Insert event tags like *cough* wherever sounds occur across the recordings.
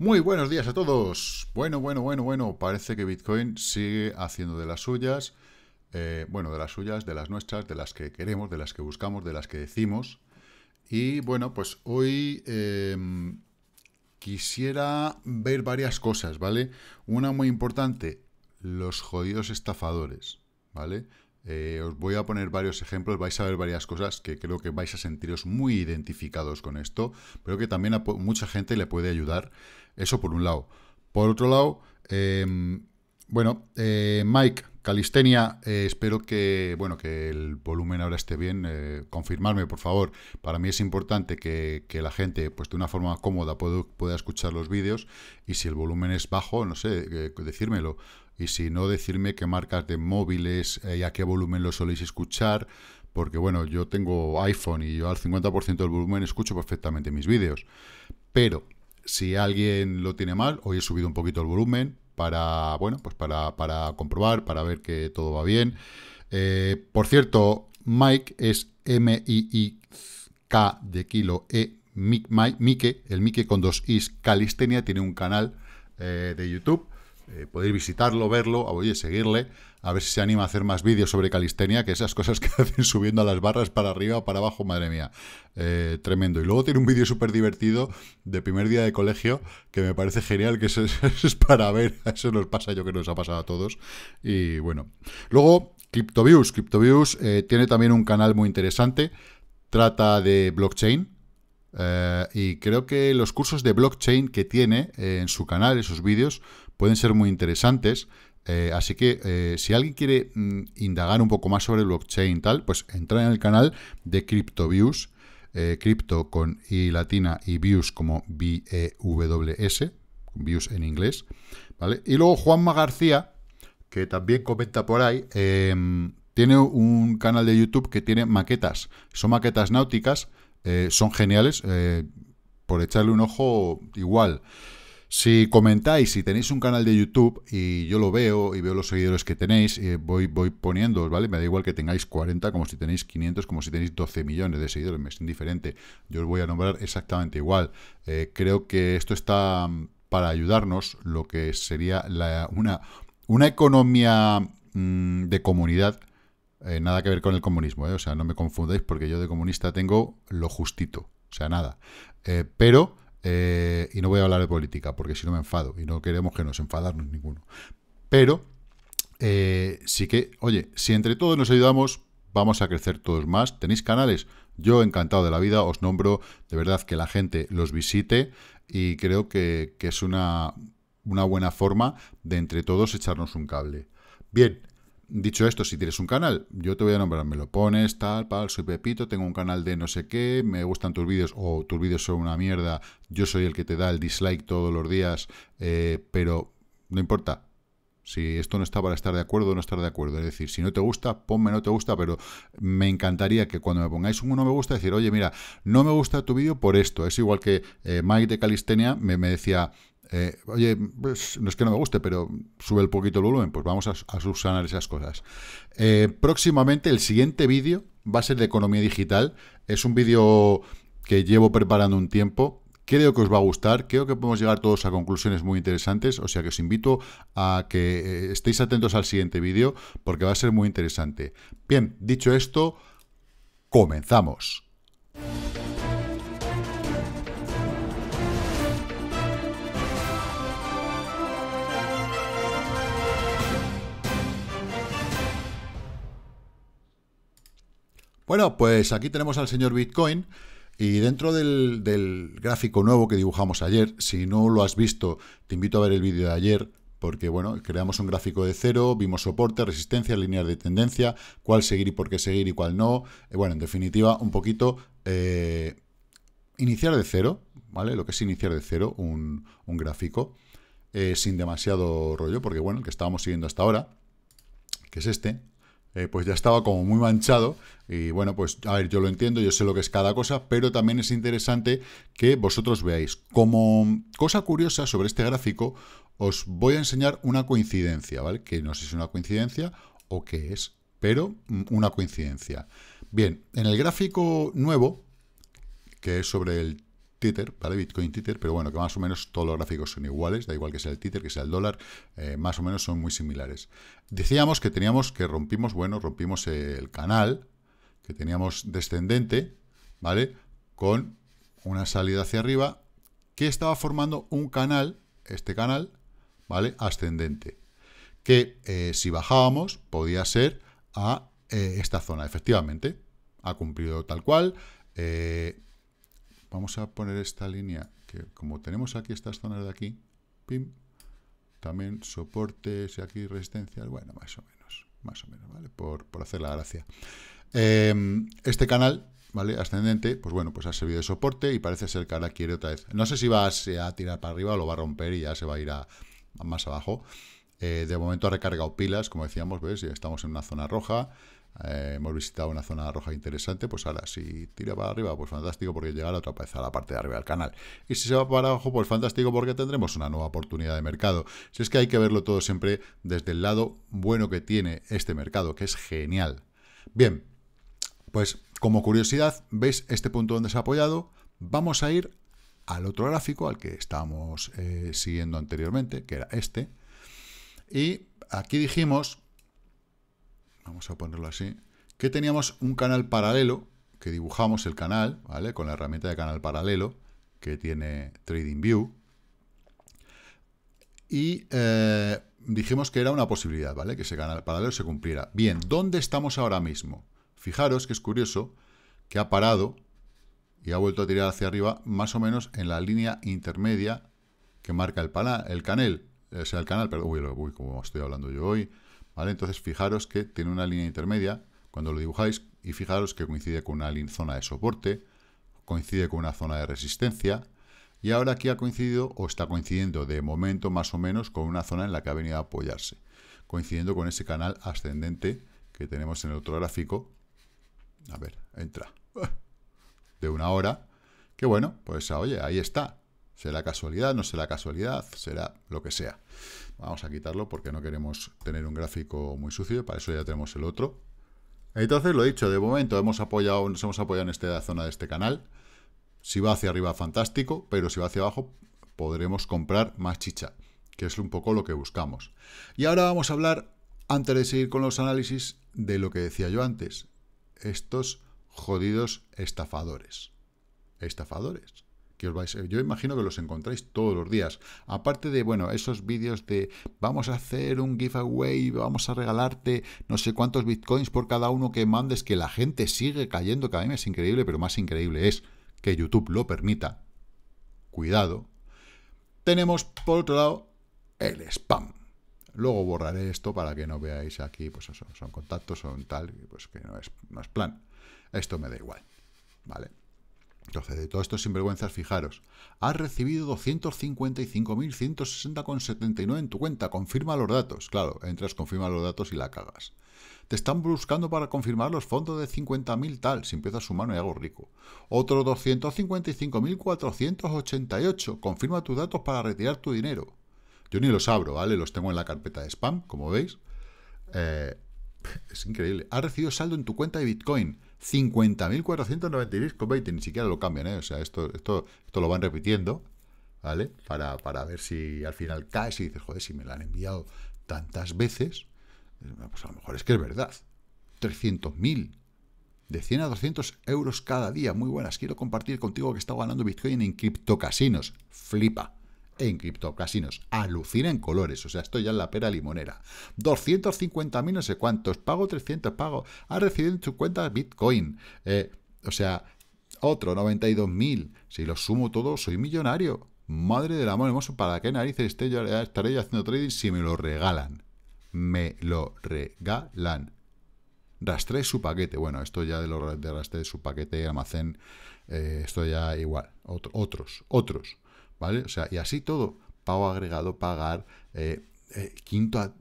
Muy buenos días a todos. Bueno, bueno, bueno, bueno. Parece que Bitcoin sigue haciendo de las suyas. Eh, bueno, de las suyas, de las nuestras, de las que queremos, de las que buscamos, de las que decimos. Y bueno, pues hoy em, quisiera ver varias cosas, ¿vale? Una muy importante, los jodidos estafadores, ¿vale? Eh, os voy a poner varios ejemplos, vais a ver varias cosas que creo que vais a sentiros muy identificados con esto, pero que también a mucha gente le puede ayudar. Eso por un lado. Por otro lado, em, bueno, eh, Mike Calistenia, eh, espero que, bueno, que el volumen ahora esté bien. Eh, confirmarme, por favor. Para mí es importante que, que la gente, pues de una forma cómoda, pueda escuchar los vídeos. Y si el volumen es bajo, no sé, eh, decírmelo. Y si no, decirme qué marcas de móviles y a qué volumen lo soléis escuchar. Porque, bueno, yo tengo iPhone y yo al 50% del volumen escucho perfectamente mis vídeos. Pero si alguien lo tiene mal, hoy he subido un poquito el volumen, para, bueno, pues para, comprobar, para ver que todo va bien. Eh, por cierto, Mike es M-I-I-K de kilo E. Mike, el Mike con dos is, Calistenia, tiene un canal eh, de YouTube eh, podéis visitarlo, verlo, oye, seguirle, a ver si se anima a hacer más vídeos sobre calistenia, que esas cosas *laughs* que hacen subiendo a las barras para arriba, o para abajo, madre mía, eh, tremendo. Y luego tiene un vídeo súper divertido de primer día de colegio, que me parece genial, que eso, *laughs* es para ver, eso nos pasa yo creo que nos ha pasado a todos. Y bueno, luego CryptoViews, CryptoViews eh, tiene también un canal muy interesante, trata de blockchain, eh, y creo que los cursos de blockchain que tiene en su canal, esos vídeos, pueden ser muy interesantes. Eh, así que eh, si alguien quiere mm, indagar un poco más sobre blockchain y tal, pues entra en el canal de CryptoViews, eh, Crypto con I latina y Views como V-E-W-S, Views en inglés, ¿vale? Y luego Juanma García, que también comenta por ahí, em, tiene un canal de YouTube que tiene maquetas, son maquetas náuticas, son geniales, por echarle un ojo igual. Si comentáis, si tenéis un canal de YouTube y yo lo veo y veo los seguidores que tenéis, eh, voy, voy poniendo, ¿vale? Me da igual que tengáis 40, como si tenéis 500, como si tenéis 12 millones de seguidores, me es indiferente. Yo os voy a nombrar exactamente igual. Eh, creo que esto está mm, para ayudarnos lo que sería una, una economía mm, de comunidad. Eh, nada que ver con el comunismo, o sea, no me confundáis porque yo de comunista tengo lo justito, o sea, nada. pero eh, y no voy a hablar de política, porque si no me enfado, y no queremos que nos enfadarnos ninguno. Pero eh, sí que, oye, si entre todos nos ayudamos, vamos a crecer todos más. ¿Tenéis canales? Yo encantado de la vida, os nombro de verdad que la gente los visite y creo que, es una, una buena forma de entre todos echarnos un cable. Bien, Dicho esto, si tienes un canal, yo te voy a nombrar, me lo pones, tal, pal, soy Pepito, tengo un canal de no sé qué, me gustan tus vídeos o tus vídeos son una mierda, yo soy el que te da el dislike todos los días, eh, pero no importa. Si esto no está para estar de acuerdo o no estar de acuerdo. Es decir, si no te gusta, ponme no te gusta, pero me encantaría que cuando me pongáis un no me gusta, decir, oye, mira, no me gusta tu vídeo por esto. Es igual que eh, Mike de Calistenia me decía, eh, oye, pues, no es que no me guste, pero sube el poquito el volumen, pues vamos a, subsanar esas cosas. Eh, próximamente, el siguiente vídeo va a ser de economía digital. Es un vídeo que llevo preparando un tiempo. Creo que os va a gustar, creo que podemos llegar todos a conclusiones muy interesantes, o sea que os invito a que eh, estéis atentos al siguiente vídeo porque va a ser muy interesante. Bien, dicho esto, comenzamos. Bueno, pues aquí tenemos al señor Bitcoin y dentro del, gráfico nuevo que dibujamos ayer, si no lo has visto, te invito a ver el vídeo de ayer porque, bueno, creamos un gráfico de cero, vimos soporte, resistencia, líneas de tendencia, cuál seguir y por qué seguir y cuál no. Eh, bueno, en definitiva, un poquito... Eh, iniciar de cero, ¿vale? Lo que es iniciar de cero un, un gráfico eh, sin demasiado rollo, porque bueno, el que estábamos siguiendo hasta ahora, que es este, eh, pues ya estaba como muy manchado. Y bueno, pues a ver, yo lo entiendo, yo sé lo que es cada cosa, pero también es interesante que vosotros veáis. Como cosa curiosa sobre este gráfico, os voy a enseñar una coincidencia, ¿vale? Que no sé si es una coincidencia o qué es, pero mm, una coincidencia. Bien, en el gráfico nuevo, que es sobre el Tether, ¿vale? Bitcoin Tether, pero bueno, que más o menos todos los gráficos son iguales, da igual que sea el títer, que sea el dólar, eh, más o menos son muy similares. Decíamos que teníamos, que rompimos, bueno, rompimos el canal, que teníamos descendente, ¿vale? Con una salida hacia arriba, que estaba formando un canal, este canal, ¿vale? Ascendente, que eh, si bajábamos podía ser a eh, esta zona, efectivamente, ha cumplido tal cual, vamos a poner esta línea, que como tenemos aquí estas zonas de aquí, también soportes y aquí resistencias, bueno, más o menos, más o menos, ¿vale? Por, por hacer la gracia. Em, este canal, ¿vale? Ascendente, pues bueno, pues ha servido de soporte y parece ser que ahora quiere otra vez. No sé si va a, tirar para arriba o lo va a romper y ya se va a ir a, más abajo. Eh, de momento ha recargado pilas, como decíamos, ¿ves? Ya estamos en una zona roja. Eh, hemos visitado una zona roja interesante, pues ahora si tira para arriba, pues fantástico porque llegará otra vez pues, a la parte de arriba del canal. Y si se va para abajo, pues fantástico porque tendremos una nueva oportunidad de mercado. Si es que hay que verlo todo siempre desde el lado bueno que tiene este mercado, que es genial. Bien, pues como curiosidad, ¿veis este punto donde se ha apoyado? Vamos a ir al otro gráfico, al que estábamos eh, siguiendo anteriormente, que era este. Y aquí dijimos vamos a ponerlo así, que teníamos un canal paralelo, que dibujamos el canal, ¿vale? Con la herramienta de canal paralelo que tiene TradingView. Y eh, dijimos que era una posibilidad, ¿vale? Que ese canal paralelo se cumpliera. Bien, ¿dónde estamos ahora mismo? Fijaros que es curioso que ha parado y ha vuelto a tirar hacia arriba más o menos en la línea intermedia que marca el, el canal. O sea, el canal, perdón uy, como estoy hablando yo hoy. Entonces fijaros que tiene una línea intermedia cuando lo dibujáis y fijaros que coincide con una zona de soporte, coincide con una zona de resistencia y ahora aquí ha coincidido o está coincidiendo de momento más o menos con una zona en la que ha venido a apoyarse, coincidiendo con ese canal ascendente que tenemos en el otro gráfico. A ver, entra. *laughs* De una hora. Que bueno, pues oye, ahí está. Será casualidad, no será casualidad, será lo que sea. Vamos a quitarlo porque no queremos tener un gráfico muy sucio. Para eso ya tenemos el otro. Entonces, lo dicho, de momento hemos apoyado, nos hemos apoyado en esta zona de este canal. Si va hacia arriba, fantástico, pero si va hacia abajo, podremos comprar más chicha, que es un poco lo que buscamos. Y ahora vamos a hablar, antes de seguir con los análisis, de lo que decía yo antes. Estos jodidos estafadores. Estafadores. Yo imagino que los encontráis todos los días. Aparte de, bueno, esos vídeos de vamos a hacer un giveaway, vamos a regalarte no sé cuántos bitcoins por cada uno que mandes, que la gente sigue cayendo, que a mí me es increíble, pero más increíble es que YouTube lo permita. Cuidado. Tenemos, por otro lado, el spam. Luego borraré esto para que no veáis aquí, pues eso, son contactos, son tal, pues que no es, no es plan. Esto me da igual, ¿vale? Entonces, de todos estos sinvergüenzas, fijaros, has recibido 255.160,79 en tu cuenta, confirma los datos. Claro, entras, confirma los datos y la cagas. Te están buscando para confirmar los fondos de 50.000 tal, si empiezas a sumar y hago rico. Otro 255.488, confirma tus datos para retirar tu dinero. Yo ni los abro, ¿vale? Los tengo en la carpeta de spam, como veis. Eh, *laughs* es increíble. Has recibido saldo en tu cuenta de Bitcoin. 50.496.20 Ni siquiera lo cambian, ¿eh? O sea, esto, esto, esto lo van repitiendo, ¿vale? Para, ver si al final caes y dices, joder, si me lo han enviado tantas veces, eh, pues a lo mejor es que es verdad. 300.000. De 100 a 200 euros cada día. Muy buenas. Quiero compartir contigo que está ganando Bitcoin en criptocasinos. Flipa en criptocasinos. Alucina en colores, o sea, estoy ya en la pera limonera. 250.000 no sé cuántos, pago 300, pago, ha recibido en su cuenta Bitcoin. Eh, o sea, otro 92.000. Si lo sumo todo, soy millonario. Madre del amor hermoso, ¿para qué narices yo, eh, estaré yo haciendo trading si me lo regalan? Me lo regalan. Rastré su paquete. Bueno, esto ya de lo de rastré su paquete, almacén, eh, esto ya igual. otros, otros. ¿vale? O sea, y así todo, pago agregado, pagar, eh, eh, quinto,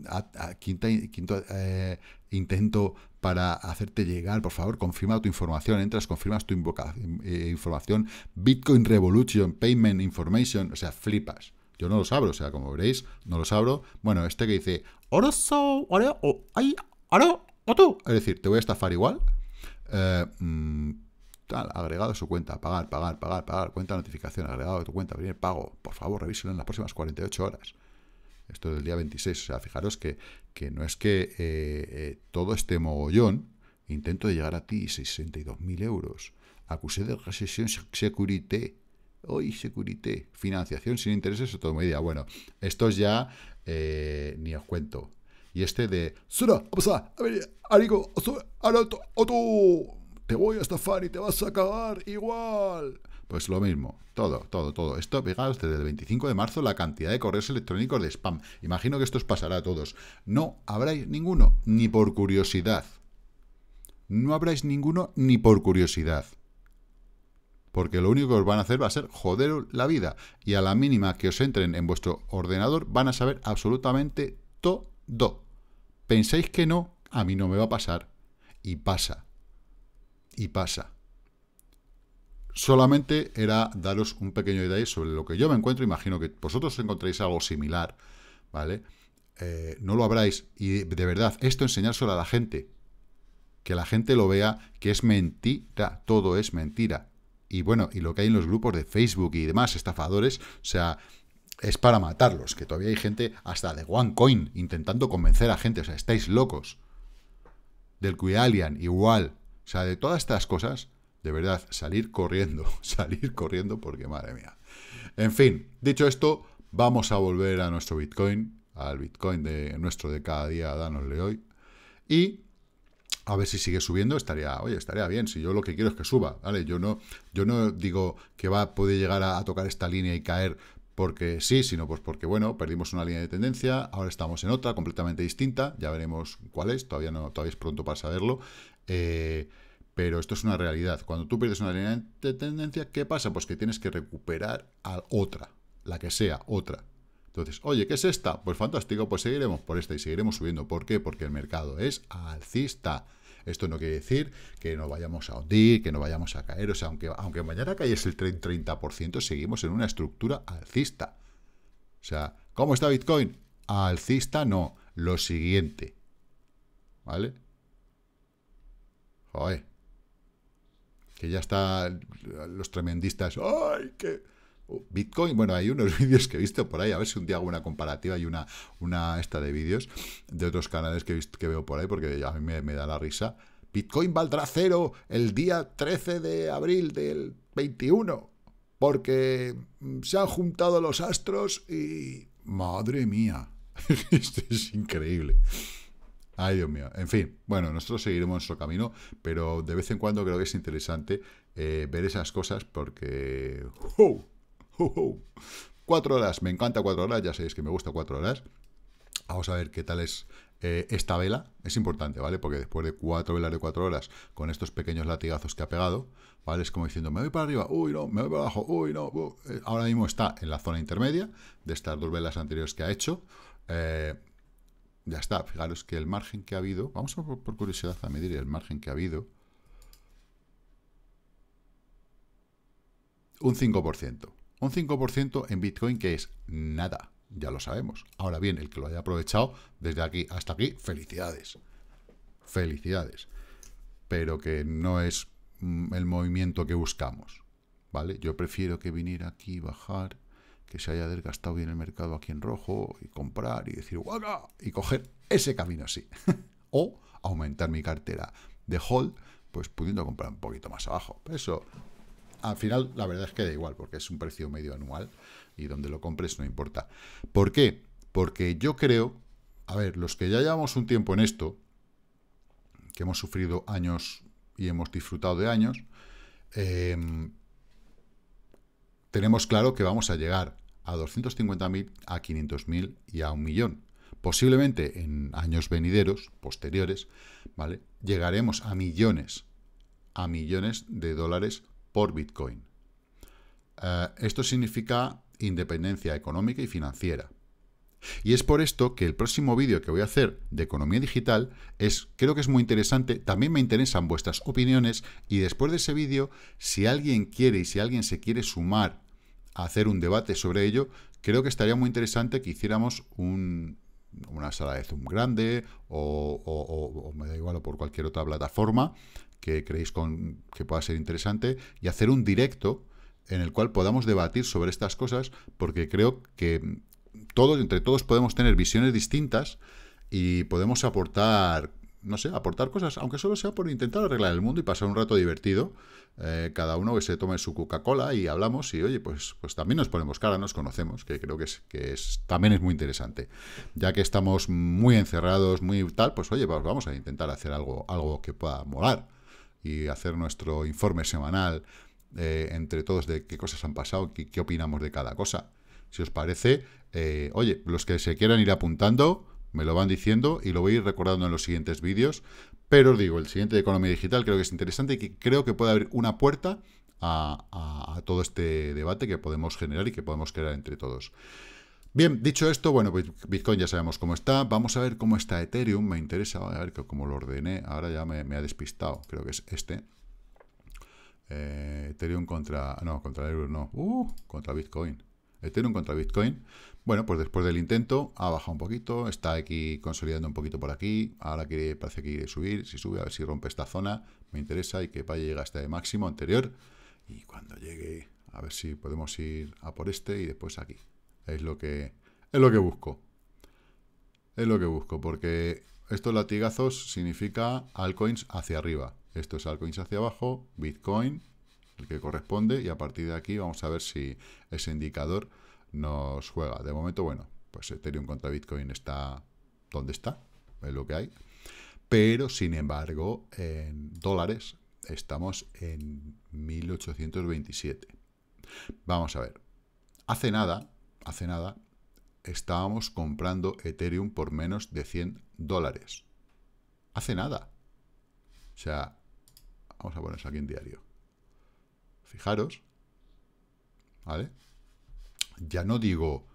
quinto eh, intento para hacerte llegar, por favor, confirma tu información, entras, confirmas tu información, Bitcoin Revolution, Payment Information, o sea, flipas. Yo no los abro, o sea, como veréis, no los abro. Bueno, este que dice, so, o, ay, oro, o tú. Es decir, te voy a estafar igual. Mm, agregado a su cuenta, pagar, pagar, pagar, pagar, cuenta de notificación, agregado a tu cuenta, primer pago, por favor, revíselo en las próximas 48 horas. Esto del día 26, o sea, fijaros que, no es que eh, eh, todo este mogollón, intento de llegar a ti, 62.000 euros, acusé de recesión securité, hoy securité, financiación sin intereses o todo mi idea. Bueno, esto ya eh, ni os cuento. Y este de... a ver, te voy a estafar y te vas a acabar igual. Pues lo mismo, todo, todo, todo. Esto fijaos, desde el 25 de marzo la cantidad de correos electrónicos de spam. Imagino que esto os pasará a todos. No habráis ninguno, ni por curiosidad. No habráis ninguno, ni por curiosidad. Porque lo único que os van a hacer va a ser joderos la vida. Y a la mínima que os entren en vuestro ordenador van a saber absolutamente todo. Pensáis que no, a mí no me va a pasar. Y pasa y pasa. Solamente era daros un pequeño idea... sobre lo que yo me encuentro. Imagino que vosotros encontréis algo similar, ¿vale? Eh, no lo habráis. Y de verdad, esto enseñárselo a la gente. Que la gente lo vea, que es mentira. Todo es mentira. Y bueno, y lo que hay en los grupos de Facebook y demás, estafadores, o sea, es para matarlos. Que todavía hay gente hasta de OneCoin intentando convencer a gente. O sea, estáis locos. Del Alien, igual. O sea, de todas estas cosas, de verdad, salir corriendo, *laughs* salir corriendo porque madre mía. En fin, dicho esto, vamos a volver a nuestro Bitcoin, al Bitcoin de nuestro de cada día, danosle hoy. Y a ver si sigue subiendo, estaría, oye, estaría bien, si yo lo que quiero es que suba, ¿vale? Yo no, yo no digo que va, puede llegar a, a tocar esta línea y caer porque sí, sino pues porque, bueno, perdimos una línea de tendencia, ahora estamos en otra completamente distinta, ya veremos cuál es, todavía, no, todavía es pronto para saberlo. Eh, pero esto es una realidad. Cuando tú pierdes una línea de tendencia, ¿qué pasa? Pues que tienes que recuperar a otra, la que sea, otra. Entonces, oye, ¿qué es esta? Pues fantástico, pues seguiremos por esta y seguiremos subiendo. ¿Por qué? Porque el mercado es alcista. Esto no quiere decir que no vayamos a hundir, que no vayamos a caer. O sea, aunque, aunque mañana cayese el 30%, seguimos en una estructura alcista. O sea, ¿cómo está Bitcoin? Alcista no, lo siguiente. ¿Vale? Que ya está los tremendistas. ¡Ay! Que. Oh, Bitcoin, bueno, hay unos *laughs* vídeos que he visto por ahí, a ver si un día hago una comparativa y una, una esta de vídeos de otros canales que, que veo por ahí, porque a mí me, me da la risa. Bitcoin valdrá cero el día 13 de abril del 21, porque se han juntado los astros y... Madre mía, *laughs* esto es increíble. Ay, Dios mío. En fin, bueno, nosotros seguiremos nuestro camino, pero de vez en cuando creo que es interesante eh, ver esas cosas porque... ¡Oh! Cuatro horas, me encanta cuatro horas, ya sabéis que me gusta cuatro horas. Vamos a ver qué tal es eh, esta vela. Es importante, ¿vale? Porque después de cuatro velas de cuatro horas, con estos pequeños latigazos que ha pegado, ¿vale? Es como diciendo, me voy para arriba, uy, no, me voy para abajo, uy, no. Eh, ahora mismo está en la zona intermedia de estas dos velas anteriores que ha hecho. Eh, ya está, fijaros que el margen que ha habido, vamos por, curiosidad a medir el margen que ha habido, un 5%. Un 5% en Bitcoin que es nada, ya lo sabemos. Ahora bien, el que lo haya aprovechado desde aquí hasta aquí, felicidades. Felicidades. Pero que no es mm, el movimiento que buscamos. ¿Vale? Yo prefiero que viniera aquí, bajar, que se haya desgastado bien el mercado aquí en rojo y comprar y decir y coger ese camino así. *laughs* o aumentar mi cartera de hold, pues pudiendo comprar un poquito más abajo. Eso, al final, la verdad es que da igual, porque es un precio medio anual y donde lo compres no importa. ¿Por qué? Porque yo creo, a ver, los que ya llevamos un tiempo en esto, que hemos sufrido años y hemos disfrutado de años, eh, tenemos claro que vamos a llegar a 250.000, a 500.000 y a un millón. Posiblemente en años venideros, posteriores, ¿vale? Llegaremos a millones, a millones de dólares por Bitcoin. Eh, esto significa independencia económica y financiera. Y es por esto que el próximo vídeo que voy a hacer de economía digital es, creo que es muy interesante, también me interesan vuestras opiniones y después de ese vídeo, si alguien quiere y si alguien se quiere sumar a hacer un debate sobre ello, creo que estaría muy interesante que hiciéramos una sala de Zoom grande o, me da igual o por cualquier otra plataforma que creéis que pueda ser interesante y hacer un directo en el cual podamos debatir sobre estas cosas porque creo que todos, entre todos podemos tener visiones distintas y podemos aportar, no sé, aportar cosas, aunque solo sea por intentar arreglar el mundo y pasar un rato divertido, eh, cada uno que se tome su Coca-Cola y hablamos y oye, pues, pues también nos ponemos cara, nos conocemos, que creo que, es, que es, también es muy interesante. Ya que estamos muy encerrados, muy tal, pues oye, pues vamos a intentar hacer algo, algo que pueda molar y hacer nuestro informe semanal eh, entre todos de qué cosas han pasado, qué opinamos de cada cosa. Si os parece, eh, oye, los que se quieran ir apuntando, me lo van diciendo y lo voy a ir recordando en los siguientes vídeos. Pero os digo, el siguiente de Economía Digital creo que es interesante y que creo que puede abrir una puerta a, todo este debate que podemos generar y que podemos crear entre todos. Bien, dicho esto, bueno, pues Bitcoin ya sabemos cómo está. Vamos a ver cómo está Ethereum. Me interesa, a ver cómo lo ordené. Ahora ya me, ha despistado, creo que es este. Eh, Ethereum contra... No, contra Ethereum no. Uh, contra Bitcoin. Ethereum contra Bitcoin. Bueno, pues después del intento ha bajado un poquito, está aquí consolidando un poquito por aquí, ahora parece que quiere subir, si sube, a ver si rompe esta zona, me interesa y que vaya llega hasta el máximo anterior. Y cuando llegue, a ver si podemos ir a por este y después aquí. Es lo que, es lo que busco. Es lo que busco, porque estos latigazos significa altcoins hacia arriba. Esto es altcoins hacia abajo, Bitcoin el que corresponde, y a partir de aquí vamos a ver si ese indicador nos juega. De momento, bueno, pues Ethereum contra Bitcoin está donde está, es lo que hay. Pero, sin embargo, en dólares estamos en 1827. Vamos a ver. Hace nada, hace nada, estábamos comprando Ethereum por menos de 100 dólares. Hace nada. O sea, vamos a ponerse aquí en diario. Fijaros, ¿vale? Ya no digo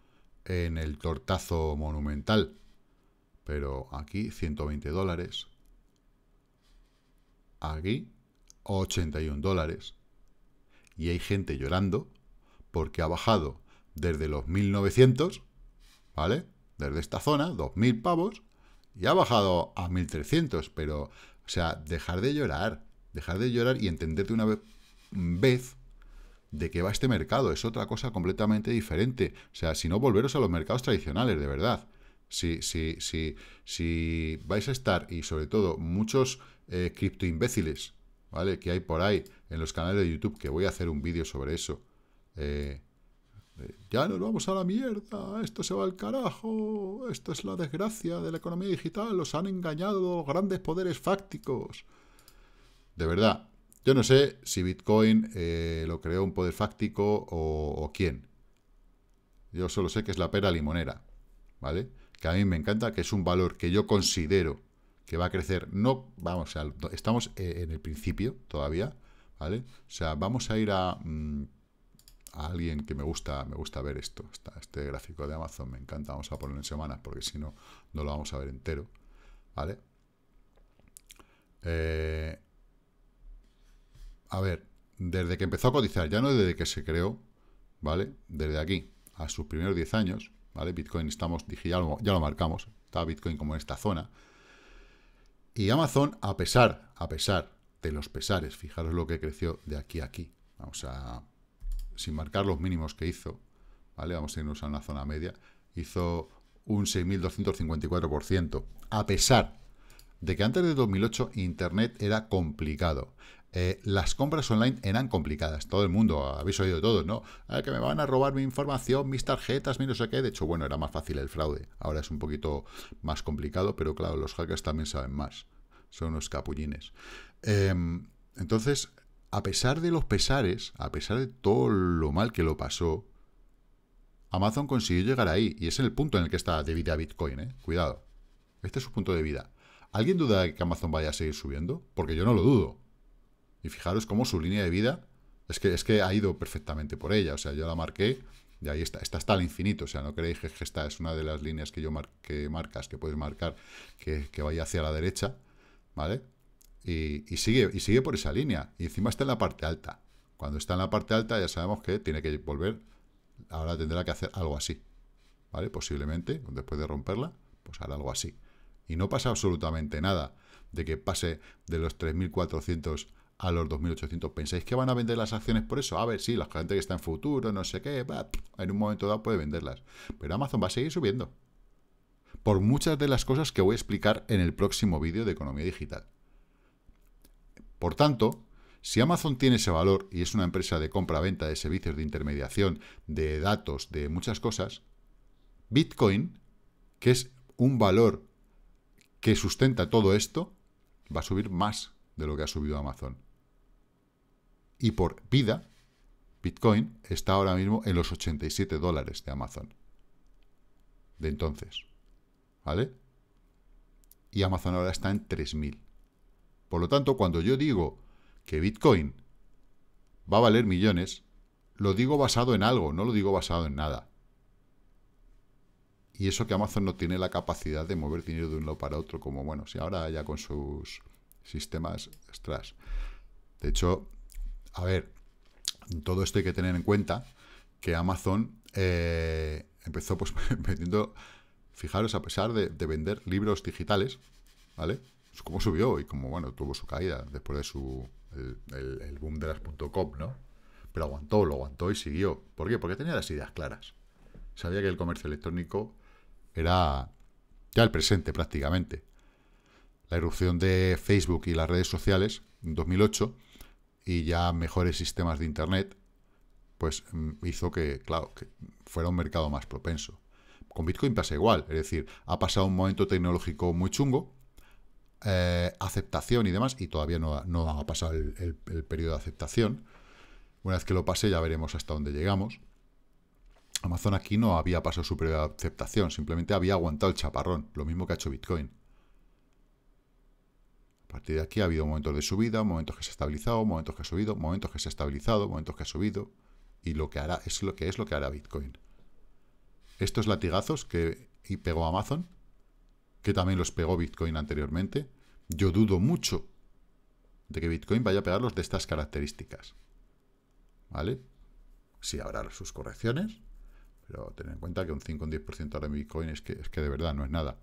en el tortazo monumental, pero aquí 120 dólares, aquí 81 dólares, y hay gente llorando porque ha bajado desde los 1900, ¿vale? Desde esta zona, 2000 pavos, y ha bajado a 1300, pero, o sea, dejar de llorar, dejar de llorar y entenderte una vez vez de qué va este mercado. Es otra cosa completamente diferente. O sea, si no volveros a los mercados tradicionales, de verdad. Si, si, si, si vais a estar, y sobre todo muchos criptoimbéciles eh, cripto imbéciles, ¿vale? Que hay por ahí en los canales de YouTube, que voy a hacer un vídeo sobre eso. Eh, eh, ya nos vamos a la mierda, esto se va al carajo, esto es la desgracia de la economía digital, los han engañado grandes poderes fácticos. De verdad, yo no sé si Bitcoin eh, lo creó un poder fáctico o, quién. Yo solo sé que es la pera limonera, ¿vale? Que a mí me encanta, que es un valor que yo considero que va a crecer. No, vamos, estamos eh, en el principio todavía, ¿vale? O sea, vamos a ir a... Mm, alguien que me gusta, me gusta ver esto, este gráfico de Amazon, me encanta, vamos a ponerlo en semanas, porque si no, no lo vamos a ver entero, ¿vale? Eh, a ver, desde que empezó a cotizar, ya no desde que se creó, ¿vale? Desde aquí a sus primeros 10 años, ¿vale? Bitcoin estamos, dije, ya lo, marcamos, está Bitcoin como en esta zona. Y Amazon, a pesar, a pesar de los pesares, fijaros lo que creció de aquí a aquí. Vamos a, sin marcar los mínimos que hizo, ¿vale? Vamos a irnos a una zona media. Hizo un 6.254%, a pesar de que antes de 2008 Internet era complicado. Eh, las compras online eran complicadas. Todo el mundo, habéis oído todo, ¿no? Ah, que me van a robar mi información, mis tarjetas, mi no sé qué. De hecho, bueno, era más fácil el fraude. Ahora es un poquito más complicado, pero claro, los hackers también saben más. Son unos capullines. Em, entonces, a pesar de los pesares, a pesar de todo lo mal que lo pasó, Amazon consiguió llegar ahí. Y es el punto en el que está de vida Bitcoin, ¿eh? Cuidado. Este es su punto de vida. ¿Alguien duda de que Amazon vaya a seguir subiendo? Porque yo no lo dudo. Y fijaros cómo su línea de vida es que, es que ha ido perfectamente por ella. O sea, yo la marqué y ahí está. Está hasta el infinito. O sea, no creéis que esta es una de las líneas que yo marcas, que puedes marcar, que, vaya hacia la derecha. ¿Vale? Y, sigue, y sigue por esa línea. Y encima está en la parte alta. Cuando está en la parte alta ya sabemos que tiene que volver. Ahora tendrá que hacer algo así. ¿Vale? Posiblemente, después de romperla, pues hará algo así. Y no pasa absolutamente nada de que pase de los 3.400 a los 2.800. ¿Pensáis que van a vender las acciones por eso? A ver, sí, la gente que está en futuro, no sé qué, en un momento dado puede venderlas. Pero Amazon va a seguir subiendo. Por muchas de las cosas que voy a explicar en el próximo vídeo de economía digital. Por tanto, si Amazon tiene ese valor y es una empresa de compra-venta de servicios de intermediación, de datos, de muchas cosas, Bitcoin, que es un valor que sustenta todo esto, va a subir más de lo que ha subido Amazon y por vida, Bitcoin está ahora mismo en los 87 dólares de Amazon. De entonces. ¿Vale? Y Amazon ahora está en 3.000. Por lo tanto, cuando yo digo que Bitcoin va a valer millones, lo digo basado en algo, no lo digo basado en nada. Y eso que Amazon no tiene la capacidad de mover dinero de un lado para otro, como bueno, si ahora ya con sus sistemas, extras. De hecho, a ver, todo esto hay que tener en cuenta que Amazon eh, empezó pues *laughs* vendiendo, fijaros, a pesar de, vender libros digitales, ¿vale? Pues, como subió y como, bueno, tuvo su caída después de su, el, boom de las .com, ¿no? Pero aguantó, lo aguantó y siguió. ¿Por qué? Porque tenía las ideas claras. Sabía que el comercio electrónico era ya el presente prácticamente. La erupción de Facebook y las redes sociales en 2008 y ya mejores sistemas de Internet, pues mm, hizo que, claro, que fuera un mercado más propenso. Con Bitcoin pasa igual, es decir, ha pasado un momento tecnológico muy chungo, eh, aceptación y demás, y todavía no, ha, pasado el, el, periodo de aceptación. Una vez que lo pase ya veremos hasta dónde llegamos. Amazon aquí no había pasado su periodo de aceptación, simplemente había aguantado el chaparrón, lo mismo que ha hecho Bitcoin de aquí ha habido momentos de subida, momentos que se ha estabilizado, momentos que ha subido, momentos que se ha estabilizado, momentos que ha subido. Y lo que hará es lo que es lo que hará Bitcoin. Estos latigazos que y pegó Amazon, que también los pegó Bitcoin anteriormente, yo dudo mucho de que Bitcoin vaya a pegarlos de estas características. ¿Vale? Sí habrá sus correcciones, pero tener en cuenta que un 5 o un 10% ahora en Bitcoin es que, es que de verdad no es nada.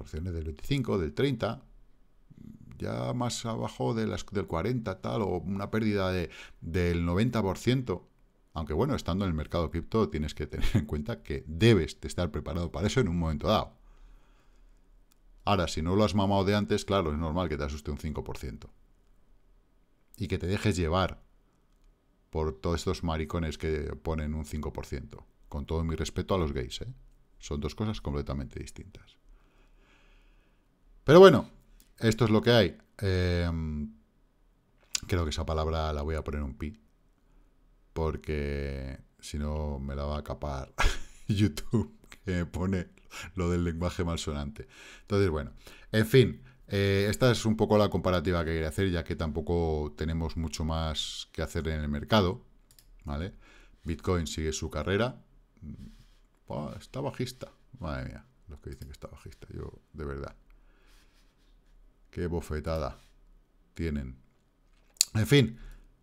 Opciones del 25, del 30, ya más abajo de las, del 40, tal, o una pérdida de, del 90%. Aunque bueno, estando en el mercado cripto tienes que tener en cuenta que debes estar preparado para eso en un momento dado. Ahora, si no lo has mamado de antes, claro, es normal que te asuste un 5%. Y que te dejes llevar por todos estos maricones que ponen un 5%. Con todo mi respeto a los gays, ¿eh? Son dos cosas completamente distintas. Pero bueno, esto es lo que hay. Em, creo que esa palabra la voy a poner un pi. Porque si no me la va a capar *laughs* YouTube, que me pone lo del lenguaje malsonante. Entonces, bueno, en fin, eh, esta es un poco la comparativa que quería hacer, ya que tampoco tenemos mucho más que hacer en el mercado, ¿vale? Bitcoin sigue su carrera. Mm, está bajista, madre mía, los que dicen que está bajista, yo de verdad. Qué bofetada tienen. En fin,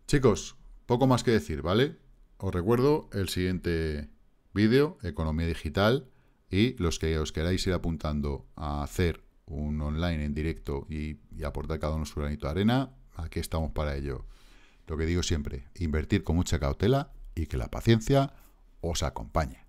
chicos, poco más que decir, ¿vale? Os recuerdo el siguiente vídeo, economía digital, y los que os queráis ir apuntando a hacer un online en directo y, aportar cada uno su granito de arena, aquí estamos para ello. Lo que digo siempre, invertir con mucha cautela y que la paciencia os acompañe.